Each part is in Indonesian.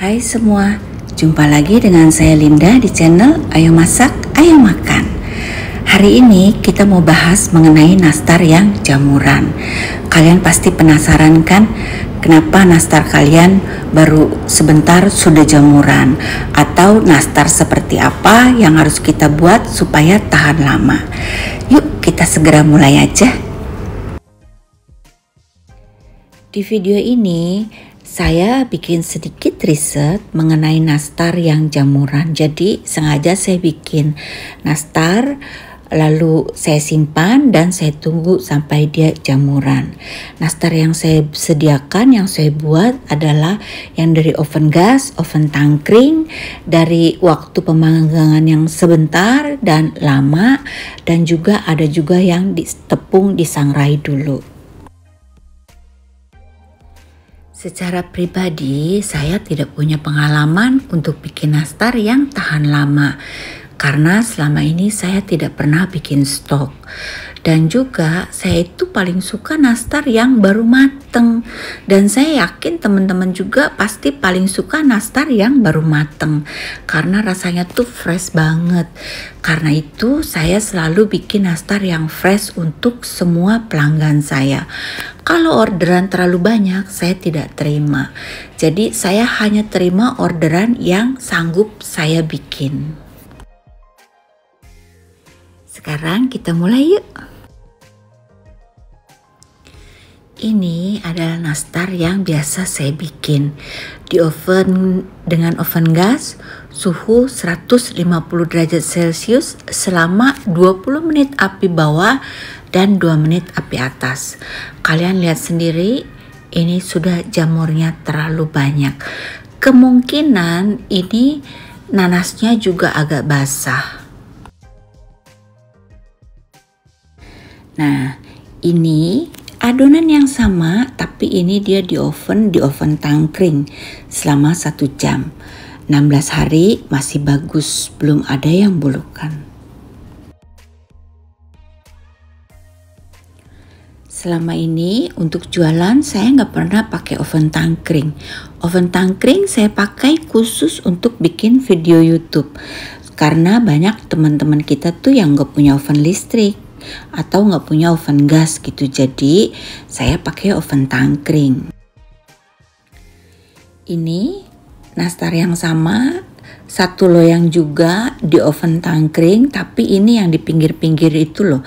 Hai semua, jumpa lagi dengan saya Linda di channel Ayo Masak, Ayo Makan Hari ini kita mau bahas mengenai nastar yang jamuran Kalian pasti penasaran kan kenapa nastar kalian baru sebentar sudah jamuran Atau nastar seperti apa yang harus kita buat supaya tahan lama Yuk kita segera mulai aja Di video ini saya bikin sedikit riset mengenai nastar yang jamuran. Jadi sengaja saya bikin nastar lalu saya simpan dan saya tunggu sampai dia jamuran. Nastar yang saya sediakan, yang saya buat adalah yang dari oven gas, oven tangkring, dari waktu pemanggangan yang sebentar dan lama, dan juga ada juga yang tepung disangrai dulu. Secara pribadi, saya tidak punya pengalaman untuk bikin nastar yang tahan lama karena selama ini saya tidak pernah bikin stok. Dan juga saya itu paling suka nastar yang baru mateng. Dan saya yakin teman-teman juga pasti paling suka nastar yang baru mateng. Karena rasanya tuh fresh banget. Karena itu saya selalu bikin nastar yang fresh untuk semua pelanggan saya. Kalau orderan terlalu banyak, saya tidak terima. Jadi, saya hanya terima orderan yang sanggup saya bikin. Sekarang kita mulai yuk. Ini adalah nastar yang biasa saya bikin di oven dengan oven gas suhu 150 derajat celcius selama 20 menit api bawah dan 2 menit api atas. Kalian lihat sendiri ini sudah jamurnya terlalu banyak. Kemungkinan ini nanasnya juga agak basah. Nah, ini adonan yang sama tapi ini dia di oven di oven tangkring selama satu jam 16 hari masih bagus belum ada yang bulukan. Selama ini untuk jualan saya nggak pernah pakai oven tangkring. Oven tangkring saya pakai khusus untuk bikin video YouTube. Karena banyak teman-teman kita tuh yang nggak punya oven listrik atau nggak punya oven gas gitu jadi saya pakai oven tangkring ini nastar yang sama satu loyang juga di oven tangkring tapi ini yang di pinggir-pinggir itu loh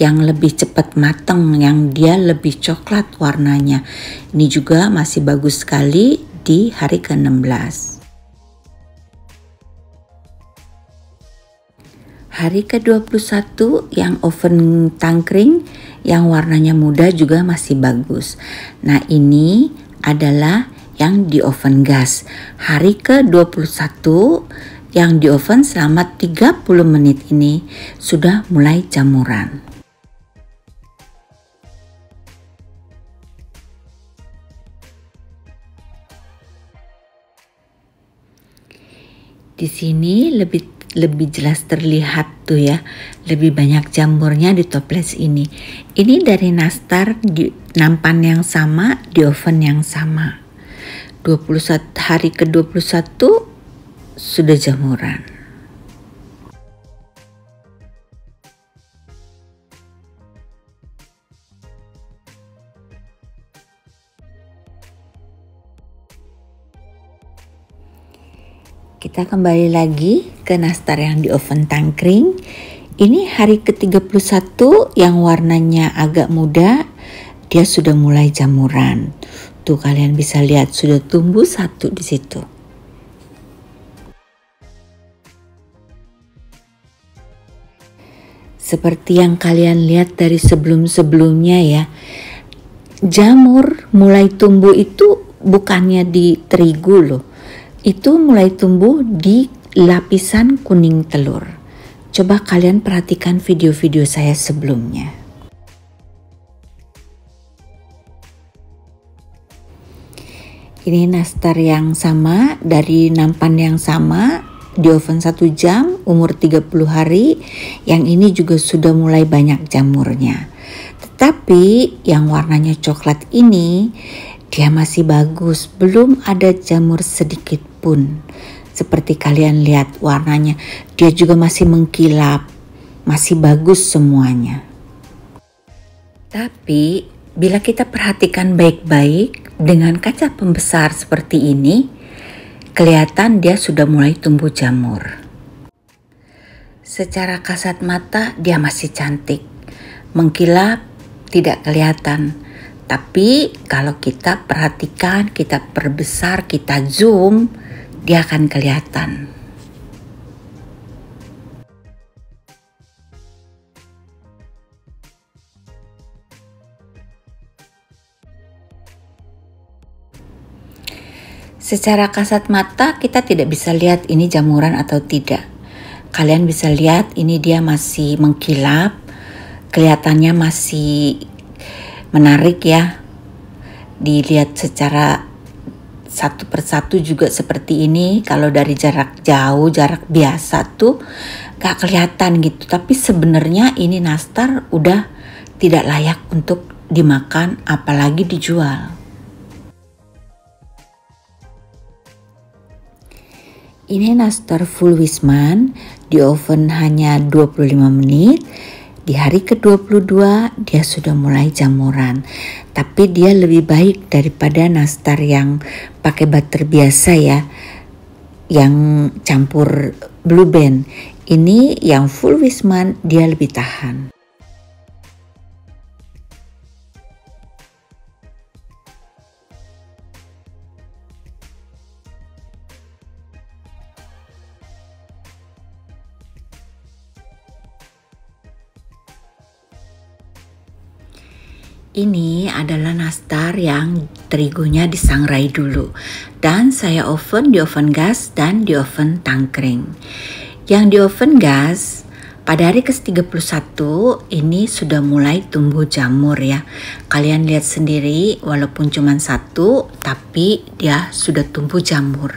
yang lebih cepat mateng yang dia lebih coklat warnanya ini juga masih bagus sekali di hari ke-16 Hari ke-21 yang oven tangkring yang warnanya muda juga masih bagus. Nah, ini adalah yang di oven gas. Hari ke-21 yang di oven selama 30 menit ini sudah mulai jamuran. Di sini lebih lebih jelas terlihat tuh ya lebih banyak jamurnya di toples ini ini dari nastar di nampan yang sama di oven yang sama 21 hari ke 21 sudah jamuran Kita kembali lagi ke nastar yang di oven tangkring. Ini hari ke-31 yang warnanya agak muda, dia sudah mulai jamuran. Tuh kalian bisa lihat sudah tumbuh satu di situ. Seperti yang kalian lihat dari sebelum-sebelumnya ya, jamur mulai tumbuh itu bukannya di terigu loh, itu mulai tumbuh di lapisan kuning telur. Coba kalian perhatikan video-video saya sebelumnya. Ini nastar yang sama dari nampan yang sama di oven 1 jam umur 30 hari yang ini juga sudah mulai banyak jamurnya. Tetapi yang warnanya coklat ini dia masih bagus, belum ada jamur sedikit pun seperti kalian lihat warnanya dia juga masih mengkilap masih bagus semuanya tapi bila kita perhatikan baik-baik dengan kaca pembesar seperti ini kelihatan dia sudah mulai tumbuh jamur secara kasat mata dia masih cantik mengkilap tidak kelihatan tapi kalau kita perhatikan, kita perbesar, kita zoom, dia akan kelihatan. Secara kasat mata kita tidak bisa lihat ini jamuran atau tidak. Kalian bisa lihat ini dia masih mengkilap, kelihatannya masih menarik ya. Dilihat secara satu persatu juga seperti ini kalau dari jarak jauh jarak biasa tuh gak kelihatan gitu tapi sebenarnya ini nastar udah tidak layak untuk dimakan apalagi dijual Ini nastar full wisman di oven hanya 25 menit di hari ke-22 dia sudah mulai jamuran, tapi dia lebih baik daripada nastar yang pakai butter biasa ya, yang campur blue band. Ini yang full wisman dia lebih tahan. Ini adalah nastar yang terigunya disangrai dulu dan saya oven di oven gas dan di oven tangkring. Yang di oven gas pada hari ke-31 ini sudah mulai tumbuh jamur ya. Kalian lihat sendiri walaupun cuma satu tapi dia sudah tumbuh jamur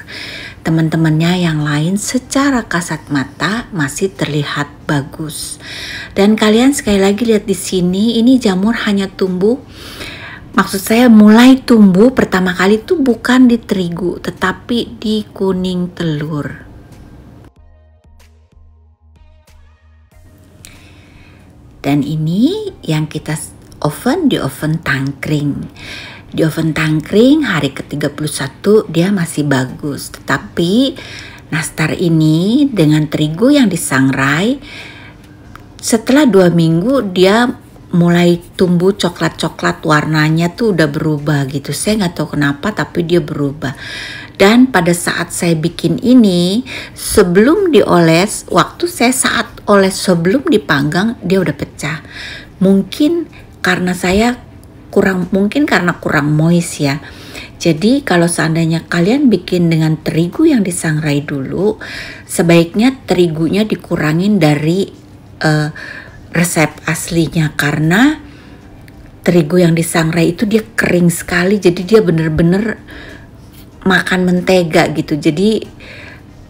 teman-temannya yang lain secara kasat mata masih terlihat bagus. Dan kalian sekali lagi lihat di sini, ini jamur hanya tumbuh maksud saya mulai tumbuh pertama kali itu bukan di terigu tetapi di kuning telur. Dan ini yang kita oven di oven tangkring. Joven Tangkring hari ke-31 dia masih bagus, tetapi nastar ini dengan terigu yang disangrai setelah dua minggu dia mulai tumbuh coklat-coklat warnanya tuh udah berubah gitu. Saya nggak tahu kenapa tapi dia berubah. Dan pada saat saya bikin ini, sebelum dioles, waktu saya saat oles sebelum dipanggang dia udah pecah. Mungkin karena saya kurang mungkin karena kurang moist ya. Jadi kalau seandainya kalian bikin dengan terigu yang disangrai dulu, sebaiknya terigunya dikurangin dari uh, resep aslinya karena terigu yang disangrai itu dia kering sekali jadi dia bener-bener makan mentega gitu. Jadi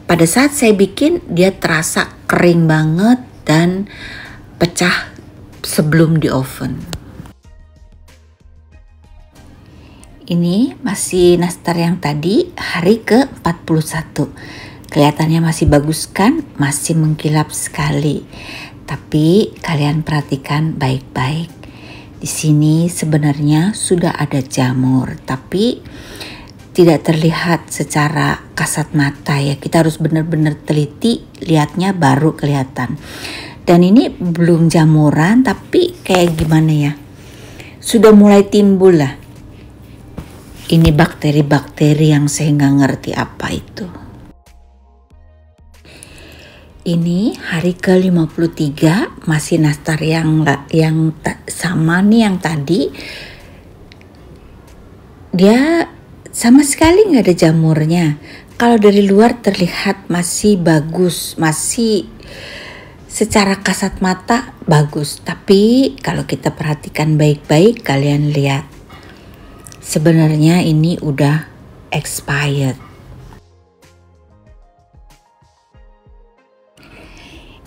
pada saat saya bikin dia terasa kering banget dan pecah sebelum di oven. Ini masih nastar yang tadi, hari ke-41. Kelihatannya masih bagus kan? Masih mengkilap sekali. Tapi kalian perhatikan baik-baik. Di sini sebenarnya sudah ada jamur, tapi tidak terlihat secara kasat mata ya. Kita harus benar-benar teliti, lihatnya baru kelihatan. Dan ini belum jamuran tapi kayak gimana ya? Sudah mulai timbul lah ini bakteri-bakteri yang saya nggak ngerti apa itu. Ini hari ke-53 masih nastar yang yang sama nih yang tadi. Dia sama sekali nggak ada jamurnya. Kalau dari luar terlihat masih bagus, masih secara kasat mata bagus, tapi kalau kita perhatikan baik-baik, kalian lihat sebenarnya ini udah expired.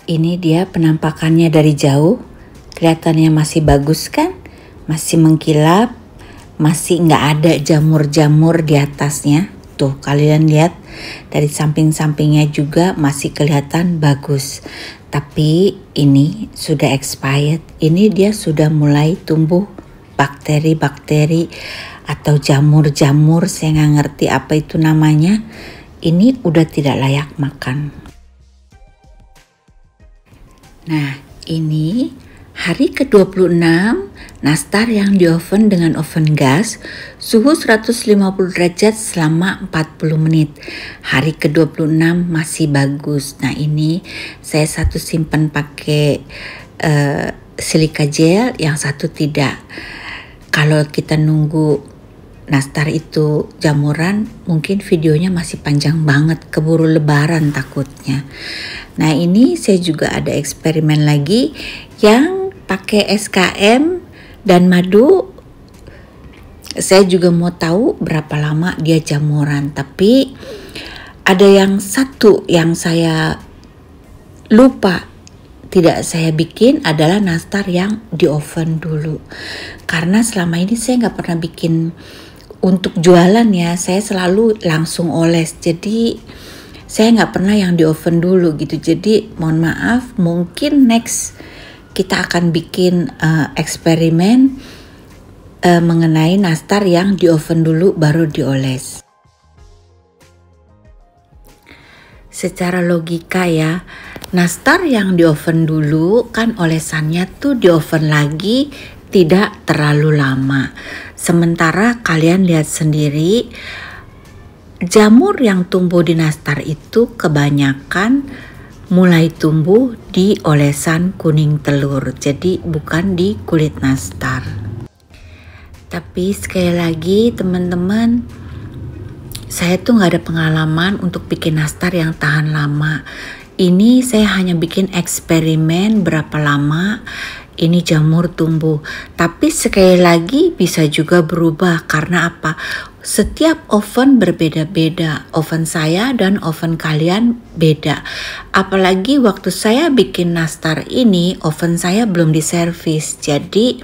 Ini dia penampakannya dari jauh, kelihatannya masih bagus kan? Masih mengkilap, masih nggak ada jamur-jamur di atasnya. Tuh kalian lihat dari samping-sampingnya juga masih kelihatan bagus. Tapi ini sudah expired, ini dia sudah mulai tumbuh bakteri-bakteri atau jamur-jamur saya nggak ngerti apa itu namanya ini udah tidak layak makan nah ini hari ke-26 nastar yang di oven dengan oven gas suhu 150 derajat selama 40 menit hari ke-26 masih bagus nah ini saya satu simpan pakai uh, eh, silika gel yang satu tidak kalau kita nunggu nastar itu jamuran mungkin videonya masih panjang banget keburu lebaran takutnya nah ini saya juga ada eksperimen lagi yang pakai SKM dan madu saya juga mau tahu berapa lama dia jamuran tapi ada yang satu yang saya lupa tidak saya bikin adalah nastar yang di oven dulu karena selama ini saya nggak pernah bikin untuk jualan ya saya selalu langsung oles jadi saya nggak pernah yang di oven dulu gitu jadi mohon maaf mungkin next kita akan bikin uh, eksperimen uh, mengenai nastar yang di oven dulu baru dioles secara logika ya nastar yang di oven dulu kan olesannya tuh di oven lagi tidak terlalu lama. Sementara kalian lihat sendiri jamur yang tumbuh di nastar itu kebanyakan mulai tumbuh di olesan kuning telur. Jadi bukan di kulit nastar. Tapi sekali lagi teman-teman saya tuh nggak ada pengalaman untuk bikin nastar yang tahan lama. Ini saya hanya bikin eksperimen berapa lama ini jamur tumbuh. Tapi sekali lagi bisa juga berubah karena apa? Setiap oven berbeda-beda. Oven saya dan oven kalian beda. Apalagi waktu saya bikin nastar ini, oven saya belum diservis. Jadi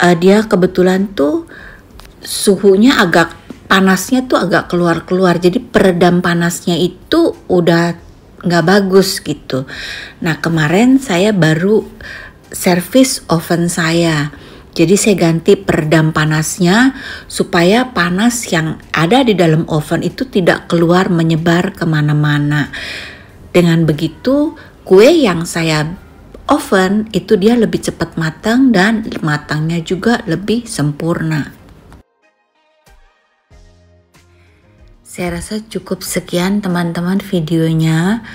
uh, dia kebetulan tuh suhunya agak panasnya tuh agak keluar-keluar. Jadi peredam panasnya itu udah nggak bagus gitu. Nah kemarin saya baru service oven saya. Jadi saya ganti peredam panasnya supaya panas yang ada di dalam oven itu tidak keluar menyebar kemana-mana. Dengan begitu kue yang saya oven itu dia lebih cepat matang dan matangnya juga lebih sempurna. Saya rasa cukup sekian teman-teman videonya.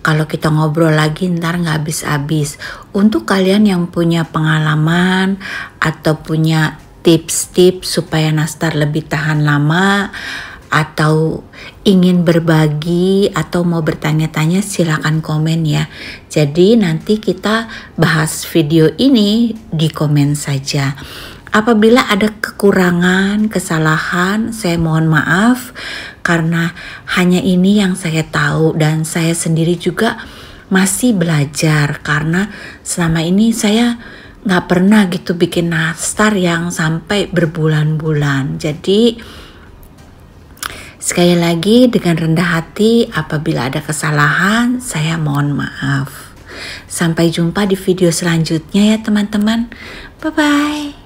Kalau kita ngobrol lagi ntar nggak habis-habis. Untuk kalian yang punya pengalaman atau punya tips-tips supaya nastar lebih tahan lama atau ingin berbagi atau mau bertanya-tanya silakan komen ya. Jadi nanti kita bahas video ini di komen saja. Apabila ada kekurangan, kesalahan, saya mohon maaf karena hanya ini yang saya tahu dan saya sendiri juga masih belajar karena selama ini saya nggak pernah gitu bikin nastar yang sampai berbulan-bulan. Jadi sekali lagi dengan rendah hati apabila ada kesalahan saya mohon maaf. Sampai jumpa di video selanjutnya ya teman-teman. Bye bye.